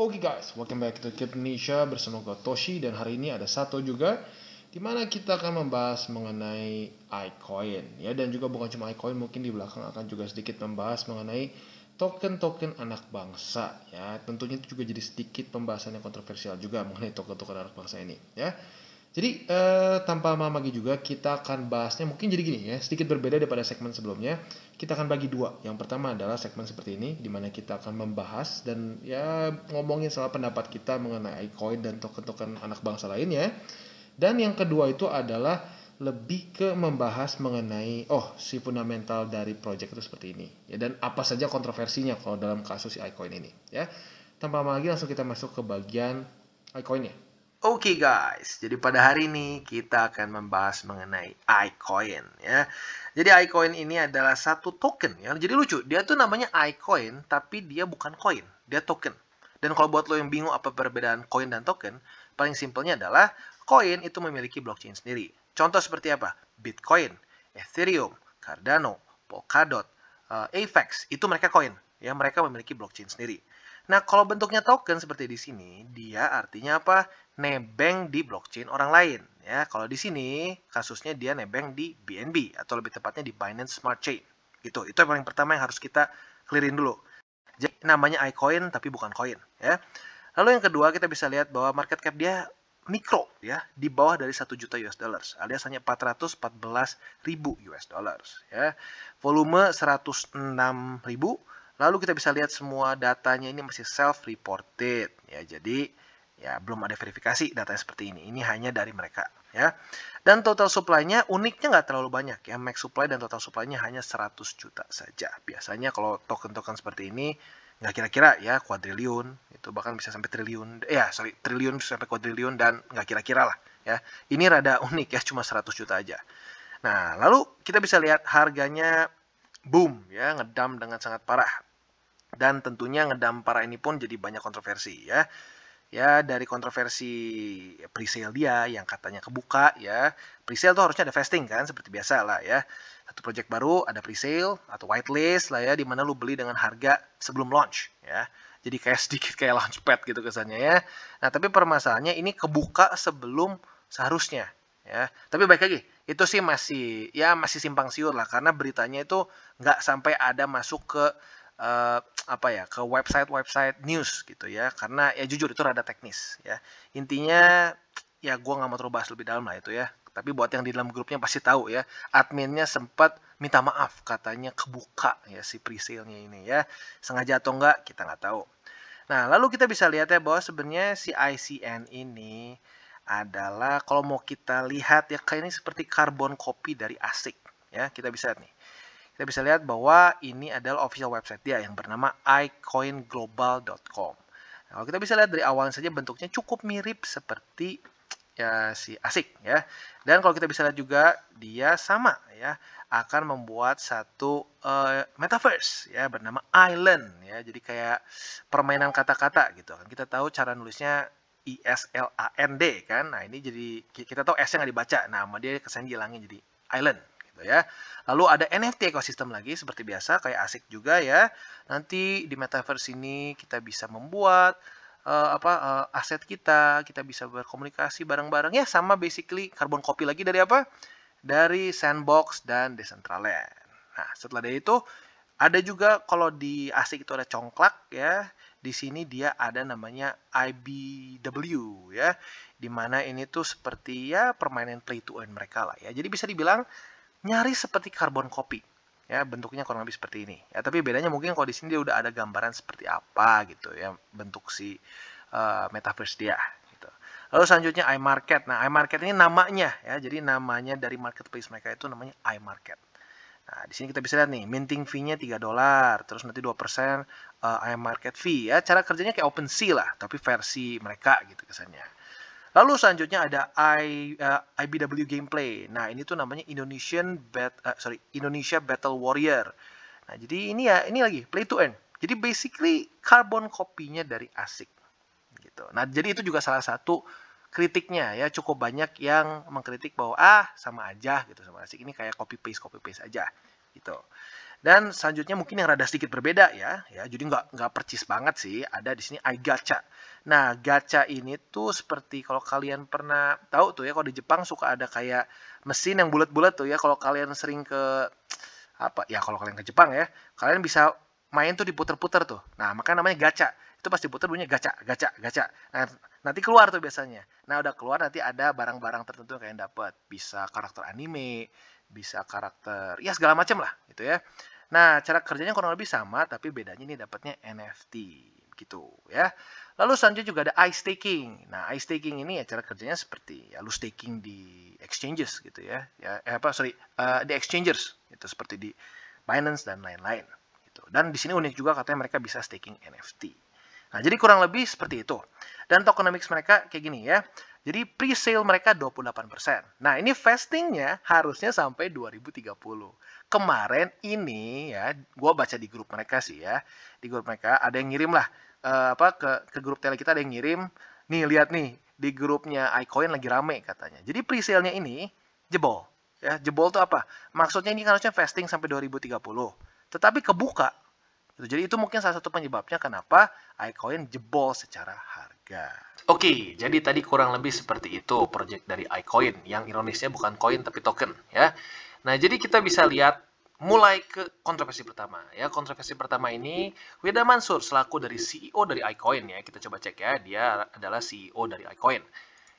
Oke okay guys, welcome back to Keep Indonesia bersama gue Toshi dan hari ini ada satu juga di mana kita akan membahas mengenai iCoin ya dan juga bukan cuma iCoin mungkin di belakang akan juga sedikit membahas mengenai token-token anak bangsa ya tentunya itu juga jadi sedikit pembahasan yang kontroversial juga mengenai token-token anak bangsa ini ya jadi eh, tanpa mamagi juga kita akan bahasnya mungkin jadi gini ya, sedikit berbeda daripada segmen sebelumnya. Kita akan bagi dua. Yang pertama adalah segmen seperti ini di mana kita akan membahas dan ya ngomongin soal pendapat kita mengenai koin dan token-token anak bangsa lainnya. Dan yang kedua itu adalah lebih ke membahas mengenai oh si fundamental dari project itu seperti ini ya dan apa saja kontroversinya kalau dalam kasus si iCoin ini ya. Tanpa lagi langsung kita masuk ke bagian iCoinnya. Oke okay guys, jadi pada hari ini kita akan membahas mengenai iCoin ya. Jadi iCoin ini adalah satu token ya. Jadi lucu, dia tuh namanya iCoin tapi dia bukan koin, dia token. Dan kalau buat lo yang bingung apa perbedaan koin dan token, paling simpelnya adalah koin itu memiliki blockchain sendiri. Contoh seperti apa? Bitcoin, Ethereum, Cardano, Polkadot, uh, Apex, itu mereka koin. Ya, mereka memiliki blockchain sendiri. Nah, kalau bentuknya token seperti di sini, dia artinya apa? Nebeng di blockchain orang lain. Ya, kalau di sini kasusnya dia nebeng di BNB atau lebih tepatnya di Binance Smart Chain. Gitu. Itu yang paling pertama yang harus kita clearin dulu. Jadi namanya iCoin tapi bukan koin, ya. Lalu yang kedua kita bisa lihat bahwa market cap dia mikro ya di bawah dari 1 juta US dollars alias hanya 414.000 ribu US dollars ya volume 106.000 Lalu kita bisa lihat semua datanya ini masih self-reported ya. Jadi ya belum ada verifikasi datanya seperti ini. Ini hanya dari mereka ya. Dan total supply-nya uniknya nggak terlalu banyak ya. Max supply dan total supply-nya hanya 100 juta saja. Biasanya kalau token-token seperti ini nggak kira-kira ya kuadriliun itu bahkan bisa sampai triliun eh, ya sorry triliun sampai kuadriliun dan nggak kira-kira lah ya ini rada unik ya cuma 100 juta aja nah lalu kita bisa lihat harganya boom ya ngedam dengan sangat parah dan tentunya para ini pun jadi banyak kontroversi ya. Ya, dari kontroversi presale dia yang katanya kebuka ya. Presale tuh harusnya ada vesting kan seperti biasa lah ya. Satu project baru ada presale atau whitelist lah ya di mana lu beli dengan harga sebelum launch ya. Jadi kayak sedikit kayak launchpad gitu kesannya ya. Nah, tapi permasalahannya ini kebuka sebelum seharusnya ya tapi baik lagi itu sih masih ya masih simpang siur lah karena beritanya itu nggak sampai ada masuk ke uh, apa ya ke website-website news gitu ya karena ya jujur itu rada teknis ya intinya ya gue nggak mau terlalu bahas lebih dalam lah itu ya tapi buat yang di dalam grupnya pasti tahu ya adminnya sempat minta maaf katanya kebuka ya si presale-nya ini ya sengaja atau enggak kita nggak tahu nah lalu kita bisa lihat ya bahwa sebenarnya si ICN ini adalah kalau mau kita lihat ya kayak ini seperti karbon kopi dari asik ya kita bisa lihat nih kita bisa lihat bahwa ini adalah official website dia yang bernama icoinglobal.com. Nah, kalau kita bisa lihat dari awal saja bentuknya cukup mirip seperti ya si asik ya. Dan kalau kita bisa lihat juga dia sama ya akan membuat satu uh, metaverse ya bernama Island ya. Jadi kayak permainan kata-kata gitu kan. Kita tahu cara nulisnya I S L A N D kan. Nah, ini jadi kita tahu S-nya nggak dibaca. Nah, dia kesan hilangin jadi Island gitu ya. Lalu ada NFT ekosistem lagi seperti biasa kayak asik juga ya. Nanti di metaverse ini kita bisa membuat uh, apa uh, aset kita, kita bisa berkomunikasi bareng-bareng ya sama basically carbon copy lagi dari apa? Dari Sandbox dan Decentraland. Nah, setelah dari itu ada juga kalau di asik itu ada congklak ya. Di sini dia ada namanya IBW ya. Dimana ini tuh seperti ya permainan play to earn mereka lah ya. Jadi bisa dibilang nyaris seperti karbon kopi. Ya, bentuknya kurang lebih seperti ini. Ya, tapi bedanya mungkin kalau di sini dia udah ada gambaran seperti apa gitu ya, bentuk si uh, metaverse dia gitu. Lalu selanjutnya iMarket. Nah, iMarket ini namanya ya. Jadi namanya dari marketplace mereka itu namanya iMarket. Nah, di sini kita bisa lihat nih, minting fee-nya tiga dolar, terus nanti 2% uh, eh, iMarket fee ya. Cara kerjanya kayak open sea lah, tapi versi mereka gitu kesannya. Lalu selanjutnya ada I, uh, eh, IBW gameplay. Nah, ini tuh namanya Indonesian Bat uh, sorry, Indonesia Battle Warrior. Nah, jadi ini ya, ini lagi play to end. Jadi basically carbon copy-nya dari Asik. gitu. Nah, jadi itu juga salah satu kritiknya ya cukup banyak yang mengkritik bahwa ah sama aja gitu sama Asik ini kayak copy paste copy paste aja gitu. Dan selanjutnya mungkin yang rada sedikit berbeda ya, ya jadi nggak nggak percis banget sih. Ada di sini I gacha. Nah, gacha ini tuh seperti kalau kalian pernah tahu tuh ya, kalau di Jepang suka ada kayak mesin yang bulat-bulat tuh ya. Kalau kalian sering ke apa ya, kalau kalian ke Jepang ya, kalian bisa main tuh diputer-puter tuh. Nah, makanya namanya gacha. Itu pasti puter bunyinya gacha, gacha, gacha. Nah, nanti keluar tuh biasanya. Nah, udah keluar nanti ada barang-barang tertentu yang kalian dapat. Bisa karakter anime, bisa karakter, ya segala macam lah gitu ya. Nah, cara kerjanya kurang lebih sama, tapi bedanya ini dapatnya NFT, gitu ya. Lalu selanjutnya juga ada ice staking. Nah, ice staking ini ya cara kerjanya seperti ya, lu staking di exchanges gitu ya, ya eh, apa sorry uh, di exchangers, itu seperti di Binance dan lain-lain. Gitu. Dan di sini unik juga katanya mereka bisa staking NFT. Nah, jadi kurang lebih seperti itu. Dan tokenomics mereka kayak gini ya. Jadi pre-sale mereka 28%. Nah, ini vestingnya harusnya sampai 2030 kemarin ini ya gue baca di grup mereka sih ya di grup mereka ada yang ngirim lah uh, apa ke ke grup tele kita ada yang ngirim nih lihat nih di grupnya iCoin lagi rame katanya jadi pre nya ini jebol ya jebol tuh apa maksudnya ini kan harusnya vesting sampai 2030 tetapi kebuka gitu. Jadi itu mungkin salah satu penyebabnya kenapa iCoin jebol secara harga. Oke, jadi tadi kurang lebih seperti itu project dari iCoin yang ironisnya bukan koin tapi token ya. Nah, jadi kita bisa lihat mulai ke kontroversi pertama ya. Kontroversi pertama ini Wida Mansur selaku dari CEO dari iCoin ya. Kita coba cek ya, dia adalah CEO dari iCoin.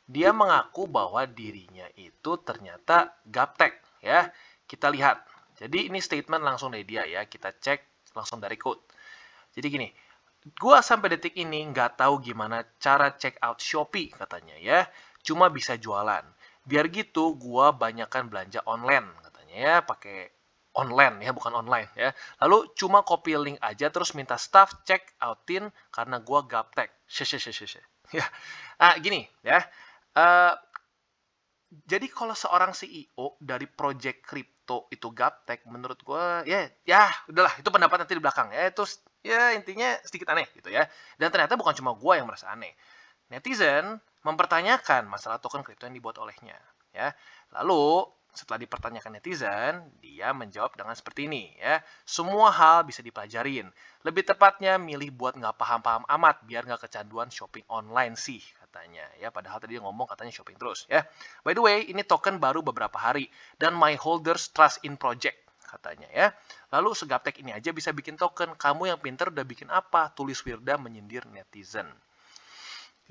Dia mengaku bahwa dirinya itu ternyata gaptek ya. Kita lihat. Jadi ini statement langsung dari dia ya. Kita cek langsung dari code. Jadi gini, gua sampai detik ini nggak tahu gimana cara check out Shopee katanya ya. Cuma bisa jualan. Biar gitu, gua banyakkan belanja online ya pakai online ya, bukan online ya. Lalu cuma copy link aja terus minta staff check outin karena gua gaptek. Ya. Ah, gini ya. Uh, jadi kalau seorang CEO dari project kripto itu gaptek menurut gua ya ya udahlah itu pendapat nanti di belakang ya itu ya intinya sedikit aneh gitu ya. Dan ternyata bukan cuma gua yang merasa aneh. Netizen mempertanyakan masalah token kripto yang dibuat olehnya ya. Lalu setelah dipertanyakan netizen, dia menjawab dengan seperti ini ya. Semua hal bisa dipelajarin. Lebih tepatnya milih buat nggak paham-paham amat biar nggak kecanduan shopping online sih katanya ya. Padahal tadi dia ngomong katanya shopping terus ya. By the way, ini token baru beberapa hari dan my holders trust in project katanya ya. Lalu segaptek ini aja bisa bikin token. Kamu yang pinter udah bikin apa? Tulis Wirda menyindir netizen.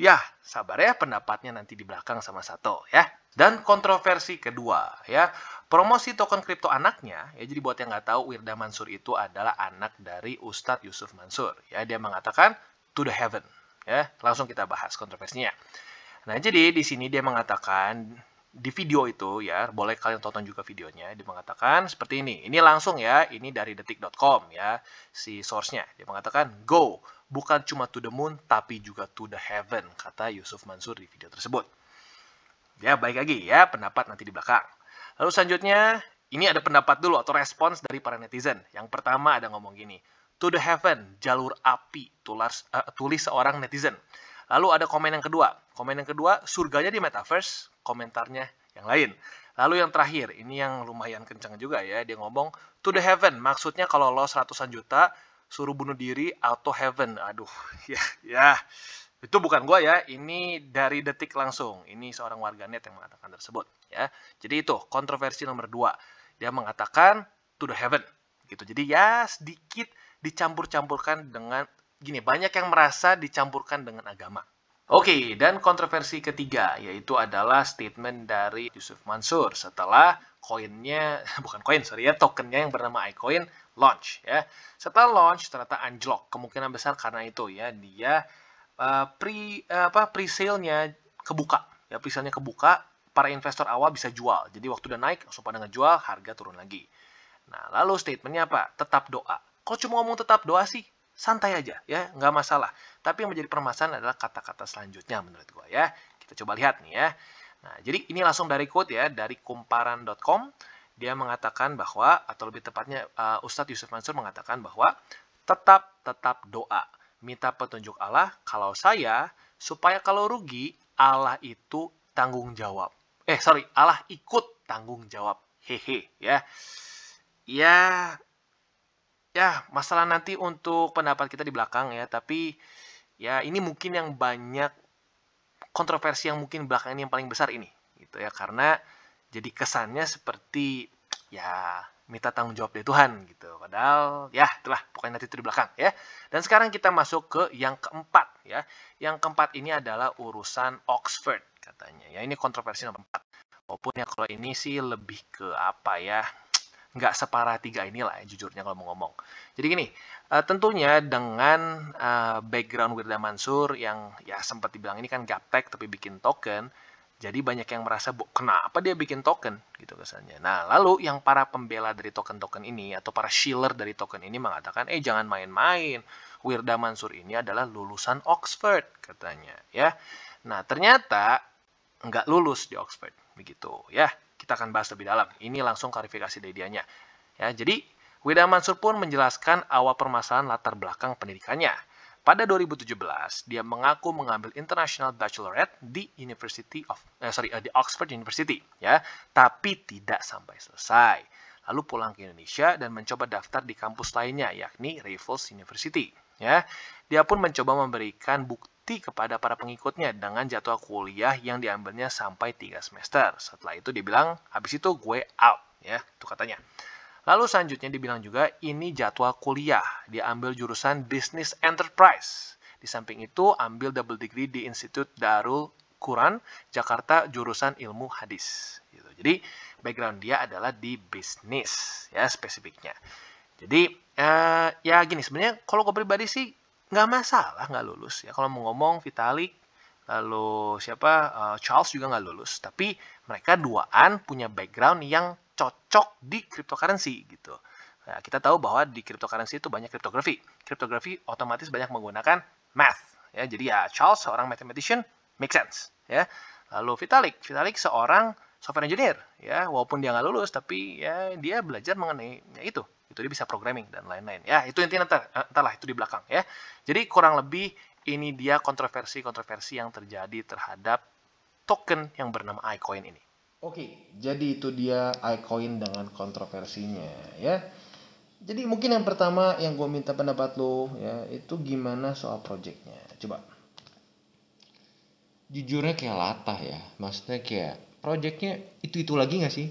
Ya, sabar ya pendapatnya nanti di belakang sama Sato ya. Dan kontroversi kedua ya, promosi token kripto anaknya ya jadi buat yang nggak tahu Wirda Mansur itu adalah anak dari Ustadz Yusuf Mansur ya dia mengatakan to the heaven ya langsung kita bahas kontroversinya. Nah jadi di sini dia mengatakan di video itu ya, boleh kalian tonton juga videonya, dia mengatakan seperti ini. Ini langsung ya, ini dari detik.com ya, si source-nya. Dia mengatakan, go, bukan cuma to the moon, tapi juga to the heaven, kata Yusuf Mansur di video tersebut. Ya, baik lagi ya, pendapat nanti di belakang. Lalu selanjutnya, ini ada pendapat dulu atau respons dari para netizen. Yang pertama ada ngomong gini, to the heaven, jalur api, tulis, uh, eh, tulis seorang netizen. Lalu ada komen yang kedua. Komen yang kedua, surganya di metaverse, komentarnya yang lain. Lalu yang terakhir, ini yang lumayan kencang juga ya, dia ngomong, to the heaven, maksudnya kalau lo seratusan juta, suruh bunuh diri auto heaven aduh ya ya itu bukan gue ya ini dari detik langsung ini seorang warganet yang mengatakan tersebut ya jadi itu kontroversi nomor dua dia mengatakan to the heaven gitu jadi ya sedikit dicampur-campurkan dengan gini banyak yang merasa dicampurkan dengan agama Oke, okay, dan kontroversi ketiga yaitu adalah statement dari Yusuf Mansur setelah koinnya, bukan koin, sorry ya, tokennya yang bernama iCoin launch ya. Setelah launch ternyata anjlok kemungkinan besar karena itu ya dia uh, pre uh, apa pre-sale-nya kebuka ya pre-sale-nya kebuka para investor awal bisa jual. Jadi waktu udah naik langsung pada ngejual, harga turun lagi. Nah, lalu statementnya apa? Tetap doa. Kok cuma ngomong tetap doa sih, santai aja ya, nggak masalah. Tapi yang menjadi permasalahan adalah kata-kata selanjutnya menurut gua ya. Kita coba lihat nih ya. Nah, jadi ini langsung dari quote ya, dari kumparan.com dia mengatakan bahwa atau lebih tepatnya uh, Ustadz Yusuf Mansur mengatakan bahwa tetap tetap doa minta petunjuk Allah kalau saya supaya kalau rugi Allah itu tanggung jawab eh sorry Allah ikut tanggung jawab hehe ya ya ya masalah nanti untuk pendapat kita di belakang ya tapi ya ini mungkin yang banyak kontroversi yang mungkin belakang ini yang paling besar ini gitu ya karena jadi kesannya seperti ya minta tanggung jawab dari Tuhan gitu. Padahal ya itulah pokoknya nanti itu di belakang ya. Dan sekarang kita masuk ke yang keempat ya. Yang keempat ini adalah urusan Oxford katanya. Ya ini kontroversi nomor empat. Walaupun ya kalau ini sih lebih ke apa ya nggak separah tiga inilah ya, jujurnya kalau mau ngomong. Jadi gini, eh, tentunya dengan eh, background Wirda Mansur yang ya sempat dibilang ini kan gaptek tapi bikin token, jadi banyak yang merasa kenapa dia bikin token gitu kesannya. Nah, lalu yang para pembela dari token-token ini atau para shiller dari token ini mengatakan, "Eh, jangan main-main. Wirda Mansur ini adalah lulusan Oxford," katanya, ya. Nah, ternyata nggak lulus di Oxford, begitu, ya. Kita akan bahas lebih dalam. Ini langsung klarifikasi dari dianya. Ya, jadi Wirda Mansur pun menjelaskan awal permasalahan latar belakang pendidikannya. Pada 2017, dia mengaku mengambil International Bachelorette di University of eh, sorry eh, di Oxford University ya, tapi tidak sampai selesai. Lalu pulang ke Indonesia dan mencoba daftar di kampus lainnya yakni Raffles University ya. Dia pun mencoba memberikan bukti kepada para pengikutnya dengan jadwal kuliah yang diambilnya sampai 3 semester. Setelah itu dia bilang, "Habis itu gue out." ya, itu katanya. Lalu selanjutnya dibilang juga ini jadwal kuliah, diambil jurusan Business Enterprise. Di samping itu ambil double degree di Institut Darul Quran Jakarta jurusan Ilmu Hadis. Gitu. Jadi background dia adalah di bisnis ya spesifiknya. Jadi eh, ya gini sebenarnya kalau gue pribadi sih nggak masalah nggak lulus ya kalau mau ngomong Vitalik lalu siapa uh, Charles juga nggak lulus tapi mereka duaan punya background yang cocok di cryptocurrency gitu. Nah, kita tahu bahwa di cryptocurrency itu banyak kriptografi. Kriptografi otomatis banyak menggunakan math. Ya, jadi ya Charles seorang mathematician make sense. Ya. Lalu Vitalik, Vitalik seorang software engineer. Ya, walaupun dia nggak lulus, tapi ya dia belajar mengenai ya, itu. Itu dia bisa programming dan lain-lain. Ya, itu intinya entar, entarlah eh, itu di belakang ya. Jadi kurang lebih ini dia kontroversi-kontroversi yang terjadi terhadap token yang bernama iCoin ini. Oke, jadi itu dia iCoin dengan kontroversinya ya. Jadi mungkin yang pertama yang gue minta pendapat lo ya itu gimana soal projectnya. Coba. Jujurnya kayak latah ya, maksudnya kayak projectnya itu itu lagi gak sih?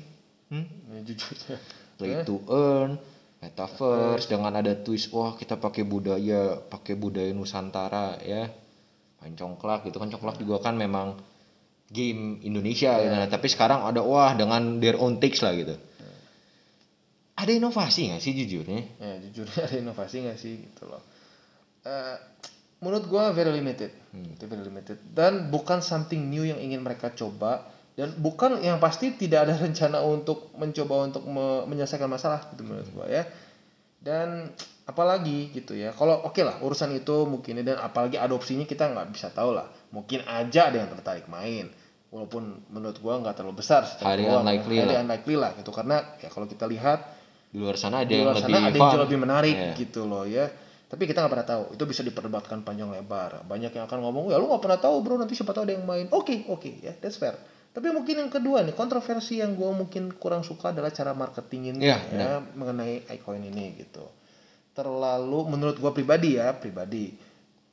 Hmm? Ya, jujur ya. Play to earn, metaverse, dengan ada twist wah kita pakai budaya, pakai budaya Nusantara ya, pancongklak gitu kan congklak juga kan memang game Indonesia yeah. gitu. Iya. Nah, tapi sekarang ada wah dengan their own takes lah gitu. Yeah. Ada inovasi nggak sih jujurnya? Ya yeah, jujurnya ada inovasi nggak sih gitu loh. Uh, menurut gue very limited, hmm. very limited dan bukan something new yang ingin mereka coba dan bukan yang pasti tidak ada rencana untuk mencoba untuk me menyelesaikan masalah gitu menurut hmm. gue ya. Dan apalagi gitu ya kalau oke okay lah urusan itu mungkin dan apalagi adopsinya kita nggak bisa tahu lah mungkin aja ada yang tertarik main walaupun menurut gua nggak terlalu besar highly gua, unlikely, ya. lah. unlikely lah gitu karena ya kalau kita lihat di luar sana ada yang sana lebih ada yang lebih menarik yeah. gitu loh ya tapi kita nggak pernah tahu itu bisa diperdebatkan panjang lebar banyak yang akan ngomong ya lu nggak pernah tahu bro nanti siapa tahu ada yang main oke okay, oke okay, ya that's fair tapi mungkin yang kedua nih kontroversi yang gue mungkin kurang suka adalah cara marketingin yeah, ya, yeah. mengenai icoin ini gitu terlalu menurut gua pribadi ya pribadi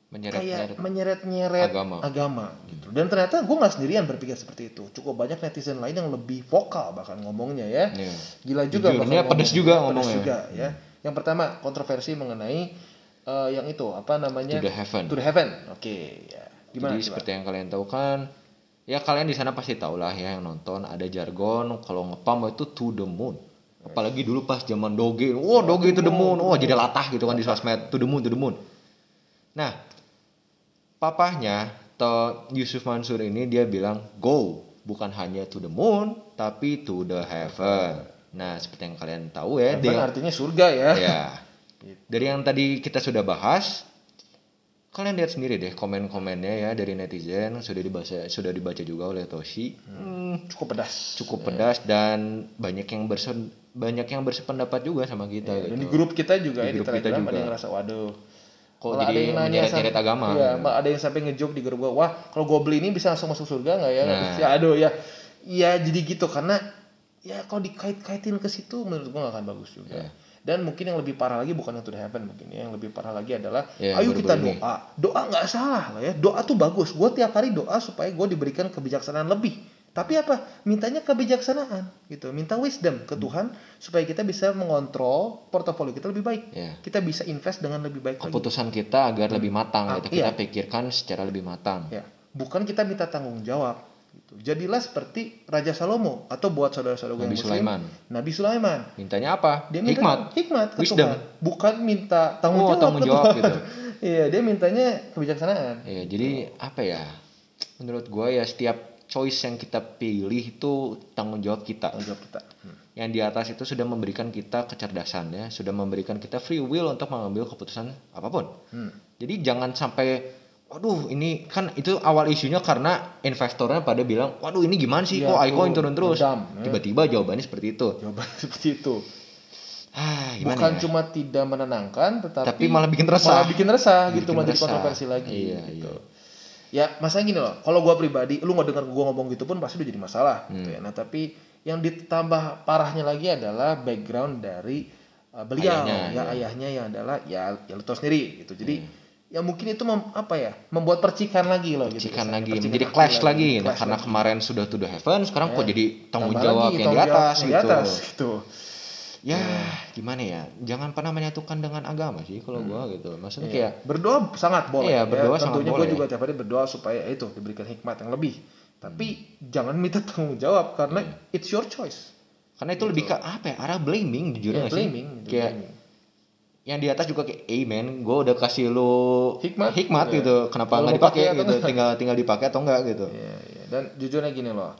menyeret kayak menyeret-nyeret agama. agama gitu. Dan ternyata gue nggak sendirian berpikir seperti itu. Cukup banyak netizen lain yang lebih vokal bahkan ngomongnya ya. Yeah. Gila juga Jujurnya bahkan pedes juga ngomongnya. Pedes juga hmm. ya. Yang pertama kontroversi mengenai uh, yang itu apa namanya? To the heaven. To the heaven. Oke. Okay. Ya. Gimana? Jadi gimana? seperti yang kalian tahu kan ya kalian di sana pasti tahu lah ya yang nonton ada jargon kalau ngepam itu to the moon apalagi dulu pas zaman doge, wah oh, doge itu the moon, wah oh, jadi latah gitu kan di sosmed to the moon to the moon. Nah, papahnya atau Yusuf Mansur ini dia bilang go bukan hanya to the moon tapi to the heaven. Nah seperti yang kalian tahu ya. dia, artinya surga ya. Ya. Dari yang tadi kita sudah bahas, kalian lihat sendiri deh komen-komennya ya dari netizen sudah dibaca sudah dibaca juga oleh Toshi. Hmm, cukup pedas. Cukup iya. pedas ya. dan banyak yang bersen banyak yang bersependapat juga sama kita. Ya, gitu. di grup kita juga di ya, grup di kita juga. ada yang ngerasa waduh kok malah jadi menyeret-nyeret agama. Iya, ya. ada yang sampai ngejok di gerbong wah kalau gue beli ini bisa langsung masuk surga nggak ya? Nah. Ya aduh ya, ya jadi gitu karena ya kalau dikait-kaitin ke situ menurut gue gak akan bagus juga. Yeah. Dan mungkin yang lebih parah lagi bukan yang sudah happen mungkin yang lebih parah lagi adalah yeah, ayo kita doa. Ini. Doa nggak salah lah ya. Doa tuh bagus. gue tiap hari doa supaya gue diberikan kebijaksanaan lebih tapi apa? Mintanya kebijaksanaan gitu. Minta wisdom ke hmm. Tuhan supaya kita bisa mengontrol portofolio kita lebih baik. Yeah. Kita bisa invest dengan lebih baik. Keputusan lagi. kita agar lebih hmm. matang gitu. Ah, iya. Kita pikirkan secara lebih matang. Yeah. Bukan kita minta tanggung jawab. Gitu. Jadilah seperti Raja Salomo atau buat saudara-saudara Nabi yang Sulaiman. Nabi Sulaiman. Mintanya apa? Dia minta hikmat. Hikmat ke wisdom. Tuhan. Bukan minta tanggung oh, jawab. Tanggung jawab gitu. Iya, dia mintanya kebijaksanaan. Iya, jadi gitu. apa ya? Menurut gue ya setiap choice yang kita pilih itu tanggung jawab kita. Tanggung jawab kita. Hmm. Yang di atas itu sudah memberikan kita kecerdasan ya, sudah memberikan kita free will untuk mengambil keputusan apapun. Hmm. Jadi jangan sampai waduh ini kan itu awal isunya karena investornya pada bilang waduh ini gimana sih ya, kok Icoin turun terus. Ya. Tiba-tiba jawabannya seperti itu. Jawaban seperti itu. Ah, bukan ya? cuma tidak menenangkan tetapi, tapi malah bikin resah malah bikin resah gitu, bikin gitu menjadi kontroversi lagi iya, gitu. iya ya masalah gini loh kalau gue pribadi lu nggak dengar gue ngomong gitu pun pasti udah jadi masalah hmm. gitu ya nah tapi yang ditambah parahnya lagi adalah background dari uh, beliau ayahnya, ya, ya ayahnya yang adalah ya ya lu tahu sendiri gitu jadi hmm. ya mungkin itu mem, apa ya membuat percikan lagi loh gitu. percikan gitu, lagi percikan jadi clash lagi, lagi nah, clash karena lagi. kemarin sudah to the heaven sekarang ya. kok jadi tanggung jawab lagi, yang, tanggung di atas, yang di gitu. atas gitu, gitu ya hmm. gimana ya jangan pernah menyatukan dengan agama sih kalau hmm. gue gitu maksudnya iya. kayak berdoa sangat boleh iya, ya berdoa ya, tentunya gue juga tiap hari berdoa supaya ya itu diberikan hikmat yang lebih tapi hmm. jangan minta tanggung jawab karena hmm. it's your choice karena itu gitu. lebih ke apa ya arah blaming jujur ya, blaming, sih kayak blaming. yang di atas juga kayak amen gua gue udah kasih lo hikmat, hikmat ya. gitu kenapa nggak dipakai gitu tinggal tinggal dipakai atau enggak gitu ya, ya. dan jujurnya gini loh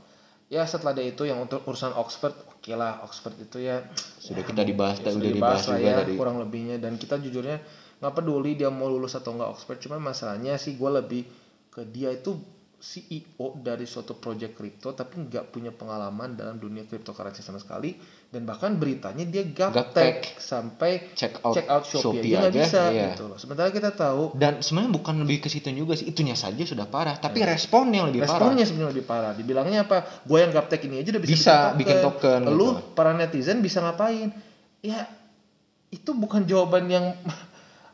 ya setelah dia itu yang untuk urusan Oxford oke okay lah Oxford itu ya sudah kita dibahas ya, sudah dibahas, dibahas juga ya, dari... kurang lebihnya dan kita jujurnya nggak peduli dia mau lulus atau nggak Oxford cuma masalahnya sih gue lebih ke dia itu CEO dari suatu project kripto tapi nggak punya pengalaman dalam dunia cryptocurrency sama sekali dan bahkan beritanya dia gaptek sampai check out, check out Shopee, Shopee aja nggak bisa iya. gitu loh. Sementara kita tahu dan sebenarnya bukan lebih ke situ juga sih itunya saja sudah parah tapi iya. responnya lebih responnya parah. Responnya sebenarnya lebih parah. Dibilangnya apa? Gue yang gaptek ini aja udah bisa, bisa bikin token. Bikin token Lu gitu. para netizen bisa ngapain? Ya itu bukan jawaban yang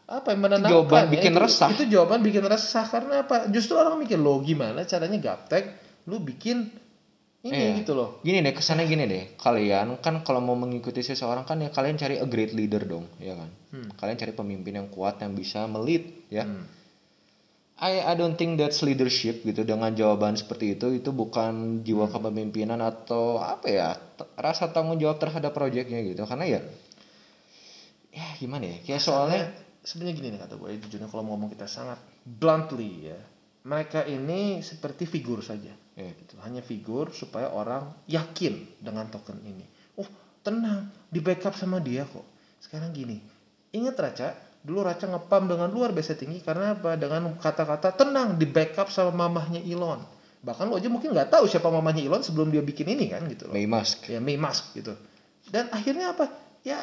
apa yang menenangkan jawaban ya, bikin itu, resah itu jawaban bikin resah karena apa justru orang mikir lo gimana caranya gaptek lu bikin ini iya. gitu loh gini deh kesannya gini deh kalian kan kalau mau mengikuti seseorang kan ya kalian cari a great leader dong ya kan hmm. kalian cari pemimpin yang kuat yang bisa melit ya hmm. I I don't think that's leadership gitu dengan jawaban seperti itu itu bukan jiwa hmm. kepemimpinan atau apa ya rasa tanggung jawab terhadap proyeknya gitu karena ya ya gimana ya kayak soalnya sebenarnya gini nih kata gue ya, kalau ngomong kita sangat bluntly ya mereka ini seperti figur saja yeah. gitu. hanya figur supaya orang yakin dengan token ini oh tenang di backup sama dia kok sekarang gini ingat Raca dulu Raca ngepam dengan luar biasa tinggi karena apa dengan kata-kata tenang di backup sama mamahnya Elon bahkan lo aja mungkin nggak tahu siapa mamahnya Elon sebelum dia bikin ini kan gitu loh. May Musk ya May Musk gitu dan akhirnya apa ya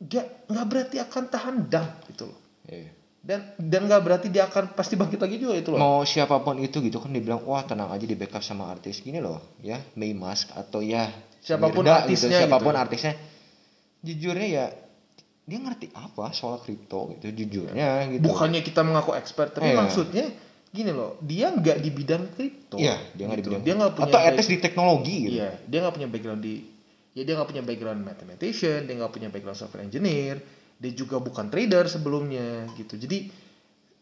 dia nggak berarti akan tahan damp gitu loh. Yeah. Dan dan nggak berarti dia akan pasti bangkit lagi juga itu loh. Mau siapapun itu gitu kan dibilang wah tenang aja di backup sama artis gini loh ya May Mask atau ya siapapun Mirda, gitu, artisnya gitu, siapapun gitu. artisnya jujurnya ya dia ngerti apa soal kripto gitu jujurnya gitu bukannya kita mengaku expert tapi eh, maksudnya gini loh dia nggak di bidang kripto iya dia nggak gitu. di bidang dia nggak punya atau etis di teknologi gitu. iya dia nggak punya background di ya dia nggak punya background mathematician dia nggak punya background software engineer dia juga bukan trader sebelumnya gitu jadi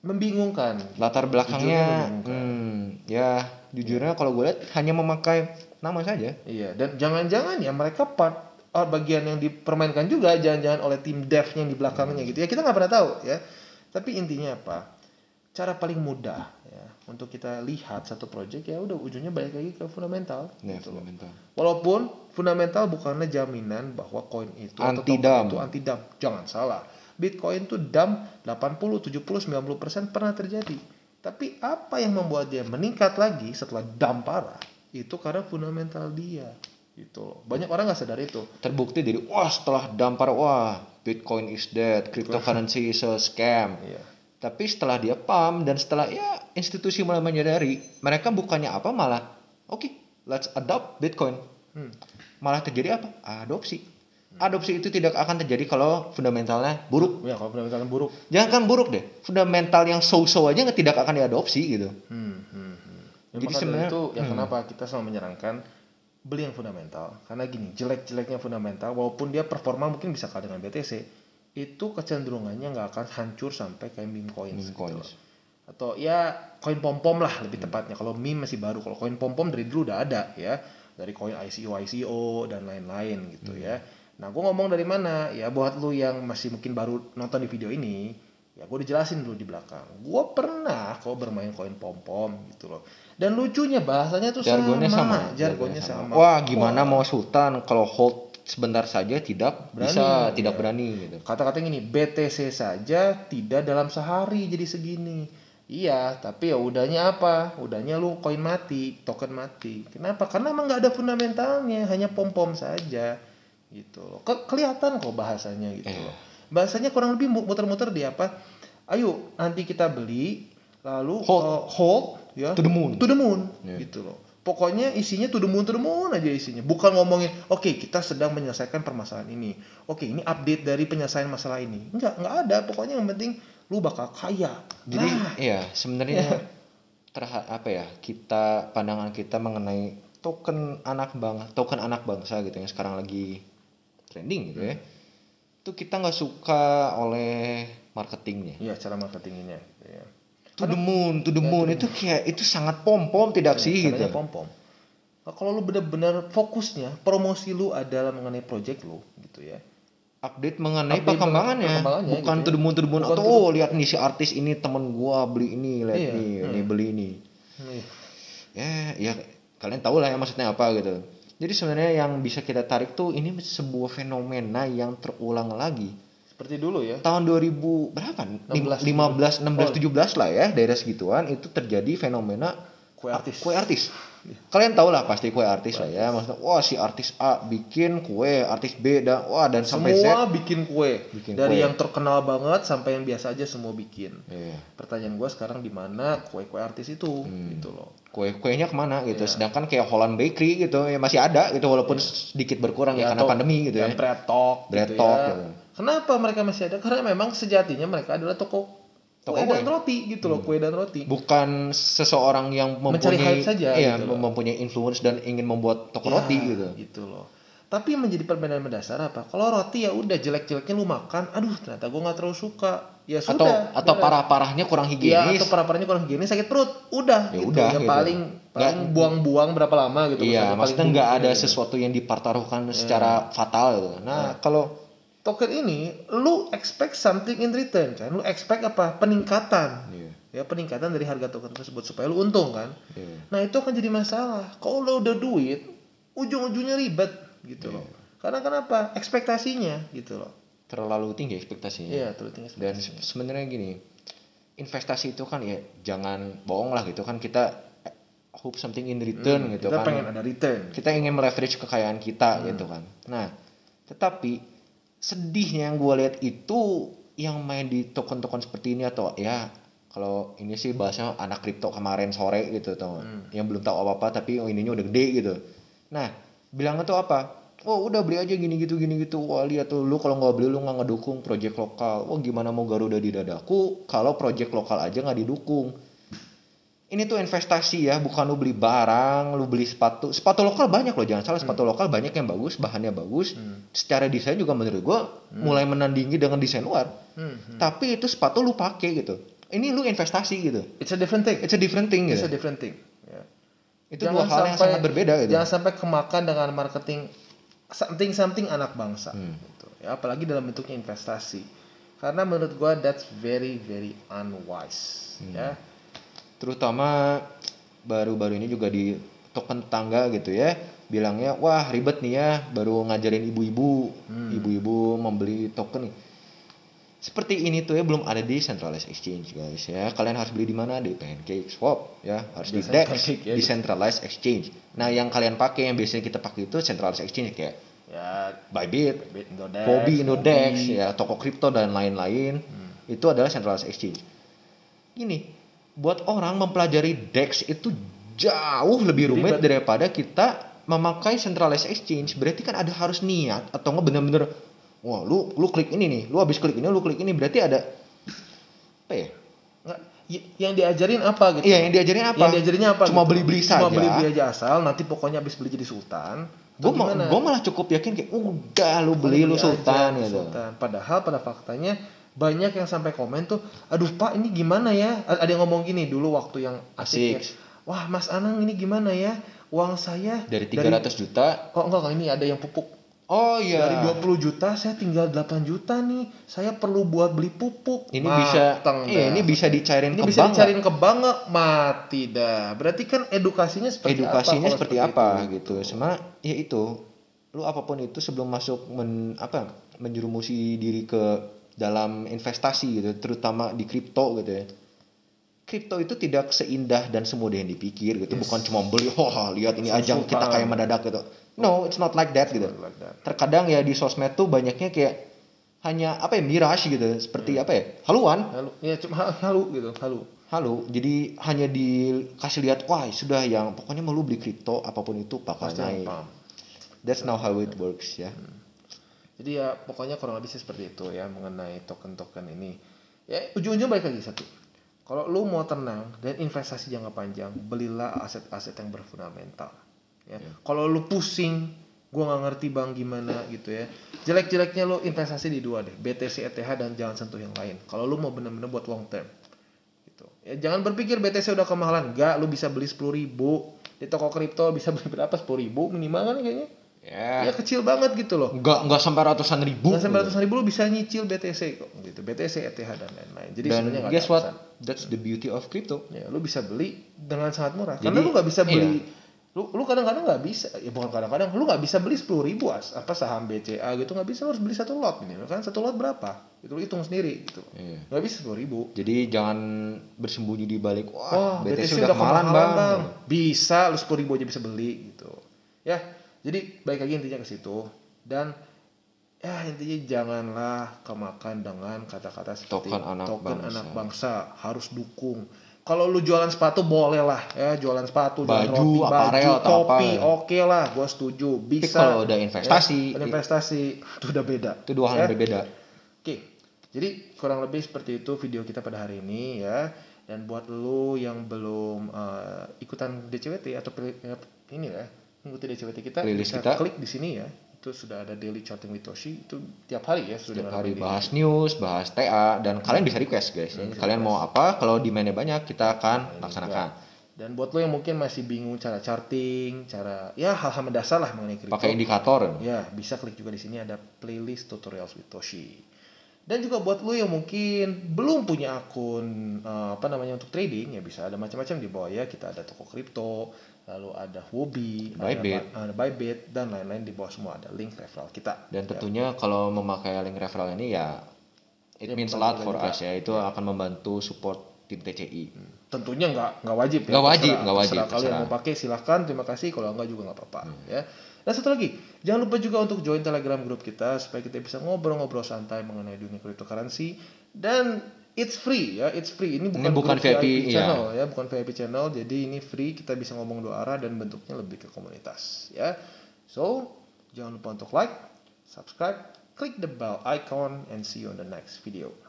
membingungkan latar belakangnya kan, membingungkan. Hmm, ya jujurnya iya. kalau gue lihat hanya memakai nama saja iya dan jangan-jangan ya mereka part oh, bagian yang dipermainkan juga jangan-jangan oleh tim devnya yang di belakangnya gitu ya kita nggak pernah tahu ya tapi intinya apa cara paling mudah ya, untuk kita lihat satu project ya udah ujungnya balik lagi ke fundamental. Ya, gitu fundamental. Loh. Walaupun fundamental bukanlah jaminan bahwa koin itu anti dam itu anti dam. Jangan salah. Bitcoin itu dump 80, 70, 90% pernah terjadi. Tapi apa yang membuat dia meningkat lagi setelah dump parah? Itu karena fundamental dia. Gitu loh. Banyak orang nggak sadar itu. Terbukti dari wah setelah dump parah wah Bitcoin is dead, cryptocurrency is a scam. Iya tapi setelah dia pump dan setelah ya institusi mulai menyadari, mereka bukannya apa malah, oke, okay, let's adopt Bitcoin. Hmm. Malah terjadi apa? Adopsi. Adopsi itu tidak akan terjadi kalau fundamentalnya buruk. Ya, kalau fundamentalnya buruk. Jangan kan buruk deh. Fundamental yang so-so aja nggak tidak akan diadopsi gitu. Hmm, hmm, hmm. Jadi sebenarnya itu yang hmm. kenapa kita selalu menyarankan beli yang fundamental. Karena gini, jelek-jeleknya fundamental walaupun dia performa mungkin bisa kalah dengan BTC itu kecenderungannya nggak akan hancur sampai kayak meme coins, meme gitu coins. atau ya koin pom pom lah lebih hmm. tepatnya kalau meme masih baru kalau koin pom pom dari dulu udah ada ya dari koin ICO ICO dan lain-lain gitu ya. hmm. ya nah gue ngomong dari mana ya buat lu yang masih mungkin baru nonton di video ini ya gue dijelasin dulu di belakang gue pernah kok bermain koin pom pom gitu loh dan lucunya bahasanya tuh jargonnya sama, sama. Ya? Jargonnya, jargonnya sama. wah gimana wah. mau sultan kalau hold sebentar saja tidak berani, bisa, ya. tidak iya. berani gitu. Kata-kata ini BTC saja tidak dalam sehari jadi segini. Iya, tapi ya udahnya apa? Udahnya lu koin mati, token mati. Kenapa? Karena emang nggak ada fundamentalnya, hanya pom-pom saja gitu loh. Ke kelihatan kok bahasanya gitu eh. Bahasanya kurang lebih muter-muter di apa? Ayo nanti kita beli lalu hold, uh, hold ya. To the moon. To the moon yeah. gitu loh pokoknya isinya tuh demun demun aja isinya bukan ngomongin oke okay, kita sedang menyelesaikan permasalahan ini oke okay, ini update dari penyelesaian masalah ini enggak enggak ada pokoknya yang penting lu bakal kaya jadi nah. ya sebenarnya iya. terhad apa ya kita pandangan kita mengenai token anak bang token anak bangsa gitu yang sekarang lagi trending gitu ya hmm. itu kita nggak suka oleh marketingnya iya cara marketingnya ya to the moon to the ya, moon itu kayak itu sangat pom pom tidak ya, sih gitu ya, pom pom nah, kalau lu benar-benar fokusnya promosi lu adalah mengenai project lu gitu ya update mengenai update perkembangannya. bukan gitu to the moon to the moon atau oh, lihat nih si artis ini temen gua beli ini lihat iya, nih ini hmm. beli ini hmm. ya ya kalian tahu lah yang maksudnya apa gitu jadi sebenarnya yang bisa kita tarik tuh ini sebuah fenomena yang terulang lagi seperti dulu ya tahun 2000 berapa 16 15 16 17 lah ya daerah segituan itu terjadi fenomena kue artis kue artis iya. kalian tau lah pasti kue artis, lah ya maksudnya wah si artis A bikin kue artis B dan wah dan sampai semua Z, bikin kue bikin dari kue. yang terkenal banget sampai yang biasa aja semua bikin yeah. pertanyaan gue sekarang di mana kue kue artis itu hmm. gitu loh kue kuenya kemana gitu yeah. sedangkan kayak Holland Bakery gitu ya masih ada gitu walaupun yeah. sedikit berkurang ya, ya karena pandemi gitu ya bread talk gitu bread gitu talk ya. Gitu. Kenapa mereka masih ada? Karena memang sejatinya mereka adalah toko toko kue, kue. roti gitu loh, hmm. kue dan roti. Bukan seseorang yang mempunyai Mencari hype saja, iya, gitu loh. mempunyai influence dan ingin membuat toko ya, roti gitu. Gitu loh. Tapi menjadi perbedaan mendasar apa? Kalau roti ya udah jelek-jeleknya lu makan, aduh ternyata gue nggak terlalu suka. Ya atau, sudah. Atau atau ya parah-parahnya kurang iya, higienis. Ya, atau parah-parahnya kurang higienis sakit perut. Udah ya gitu. Udah, yang gitu. paling paling buang-buang berapa lama gitu. Iya, maksudnya nggak ada gitu. sesuatu yang dipertaruhkan iya. secara fatal. Gitu. Nah, nah, kalau token ini lu expect something in return kan lu expect apa peningkatan yeah. ya peningkatan dari harga token tersebut supaya lu untung kan yeah. nah itu akan jadi masalah kalau lu udah duit ujung-ujungnya ribet gitu yeah. loh karena kenapa ekspektasinya gitu loh terlalu tinggi ekspektasinya yeah, terlalu tinggi ekspektasinya. dan sebenarnya gini investasi itu kan ya jangan bohong lah gitu kan kita eh, hope something in return hmm, gitu kita kan kita pengen ada return kita ingin meleverage kekayaan kita hmm. gitu kan nah tetapi sedihnya yang gue lihat itu yang main di token-token seperti ini atau ya kalau ini sih bahasnya anak kripto kemarin sore gitu tuh hmm. yang belum tahu apa apa tapi oh, ininya udah gede gitu nah bilangnya tuh apa oh udah beli aja gini gitu gini gitu wah lihat tuh lu kalau nggak beli lu nggak ngedukung project lokal wah gimana mau Garuda di dadaku kalau project lokal aja nggak didukung ini tuh investasi ya bukan lu beli barang lu beli sepatu sepatu lokal banyak loh jangan salah sepatu hmm. lokal banyak yang bagus bahannya bagus hmm. secara desain juga menurut gua hmm. mulai menandingi dengan desain luar hmm. Hmm. tapi itu sepatu lu pakai gitu ini lu investasi gitu it's a different thing it's a different thing it's gitu. a different thing yeah. itu jangan dua hal sampai, sangat berbeda gitu jangan sampai kemakan dengan marketing something something anak bangsa hmm. gitu. ya apalagi dalam bentuknya investasi karena menurut gua that's very very unwise hmm. ya terutama baru-baru ini juga di token tetangga gitu ya bilangnya wah ribet nih ya baru ngajarin ibu-ibu hmm. ibu-ibu membeli token nih. seperti ini tuh ya belum ada di centralized exchange guys ya kalian harus beli di mana di pancake swap ya harus di dex ya. di centralized exchange nah yang kalian pakai yang biasanya kita pakai itu centralized exchange kayak ya Bybit, kobi, Indodex, Bobby ya toko kripto dan lain-lain hmm. itu adalah centralized exchange ini buat orang mempelajari DEX itu jauh lebih rumit daripada kita memakai centralized exchange. Berarti kan ada harus niat atau nggak bener-bener wah lu lu klik ini nih, lu habis klik ini, lu klik ini berarti ada apa ya? yang diajarin apa gitu? Iya, yang diajarin apa? Yang diajarinnya apa? Cuma gitu? beli-beli saja. Cuma beli-beli aja asal, nanti pokoknya habis beli jadi sultan. Gue gue malah cukup yakin kayak udah lu beli, beli lu sultan aja, gitu. Sultan. Padahal pada faktanya banyak yang sampai komen tuh aduh pak ini gimana ya ada yang ngomong gini dulu waktu yang asik, Ya. wah mas Anang ini gimana ya uang saya dari 300 dari, juta oh enggak, enggak ini ada yang pupuk Oh iya. Dari 20 juta saya tinggal 8 juta nih. Saya perlu buat beli pupuk. Ini Mateng bisa dah. Iya, ini bisa dicairin ini ke bisa bank. dicairin ke bank mati dah. Berarti kan edukasinya seperti edukasinya apa? seperti, seperti apa itu? gitu. Sama ya itu. Lu apapun itu sebelum masuk men apa? menjerumusi diri ke dalam investasi gitu, terutama di kripto gitu ya. Kripto itu tidak seindah dan semudah yang dipikir gitu. Yes. Bukan cuma beli, oh, lihat ini aja kita kayak mendadak gitu. No, it's not like that it's gitu. Like that. Terkadang ya di sosmed tuh banyaknya kayak hanya apa ya mirage gitu, seperti hmm. apa ya? Haluan. Halu. Ya cuma halu gitu, halu. halu jadi hanya dikasih lihat, wah sudah yang pokoknya mau lu beli kripto apapun itu bakal Pasti naik. That's not how it works ya. Hmm jadi ya pokoknya kurang lebih sih seperti itu ya mengenai token-token ini ya ujung-ujung balik lagi satu kalau lu mau tenang dan investasi jangka panjang belilah aset-aset yang berfundamental ya yeah. kalau lu pusing gua nggak ngerti bang gimana gitu ya jelek-jeleknya lu investasi di dua deh BTC ETH dan jangan sentuh yang lain kalau lu mau bener-bener buat long term gitu ya jangan berpikir BTC udah kemahalan Gak, lu bisa beli sepuluh ribu di toko kripto bisa beli berapa sepuluh ribu minimal kan kayaknya Ya. ya kecil banget gitu loh. Enggak enggak sampai ratusan ribu. Enggak sampai gitu. ratusan ribu lo bisa nyicil BTC kok gitu. BTC, ETH dan lain-lain. Jadi dan sebenarnya guess what? That's the beauty of crypto. Ya, lo bisa beli dengan sangat murah. Jadi, Karena lo nggak bisa iya. beli iya. lu lu kadang-kadang nggak bisa ya bukan kadang-kadang lu nggak bisa beli sepuluh ribu as, apa saham BCA gitu nggak bisa lu harus beli satu lot ini kan satu lot berapa itu lu hitung sendiri gitu iya. nggak bisa sepuluh ribu jadi jangan bersembunyi di balik wah wah oh, BTC, BTC udah kemahalan bang. bisa lu sepuluh ribu aja bisa beli gitu ya jadi baik lagi intinya ke situ dan ya intinya janganlah kemakan dengan kata-kata seperti token anak token bangsa. anak bangsa harus dukung kalau lu jualan sepatu boleh lah ya jualan sepatu baju jualan roti, aparel baju, atau topi ya. oke okay lah gue setuju bisa kalau udah investasi ya, investasi itu udah beda itu dua hal ya. yang berbeda oke jadi kurang lebih seperti itu video kita pada hari ini ya dan buat lu yang belum uh, ikutan DCWT atau eh, ini ya mengikuti DCWT kita Rilis bisa kita. klik di sini ya itu sudah ada daily charting with Toshi itu tiap hari ya sudah tiap hari bahas ini. news bahas TA dan iya. kalian bisa request guys hmm, kalian request. mau apa kalau demandnya banyak kita akan iya. laksanakan juga. dan buat lo yang mungkin masih bingung cara charting cara ya hal-hal mendasar lah mengenai kripto pakai indikator ya bisa klik juga di sini ada playlist tutorials with Toshi dan juga buat lo yang mungkin belum punya akun uh, apa namanya untuk trading ya bisa ada macam-macam di bawah ya kita ada toko kripto lalu ada Wobi, Bybit. ada, ada Bybit dan lain-lain di bawah semua ada link referral kita. Dan ya. tentunya ya. kalau memakai link referral ini ya it ya, means a lot for juga. us ya. Itu ya. akan membantu support tim TCI. Hmm. Tentunya nggak nggak wajib. Ya. Nggak wajib, nggak wajib. Kalau yang mau pakai silahkan, terima kasih. Kalau nggak juga nggak apa-apa hmm. ya. Dan satu lagi, jangan lupa juga untuk join Telegram grup kita supaya kita bisa ngobrol-ngobrol santai mengenai dunia cryptocurrency dan it's free ya, it's free. Ini bukan, ini bukan VIP, VIP iya. channel ya. ya, bukan VIP channel. Jadi ini free, kita bisa ngomong dua arah dan bentuknya lebih ke komunitas ya. So, jangan lupa untuk like, subscribe, click the bell icon and see you on the next video.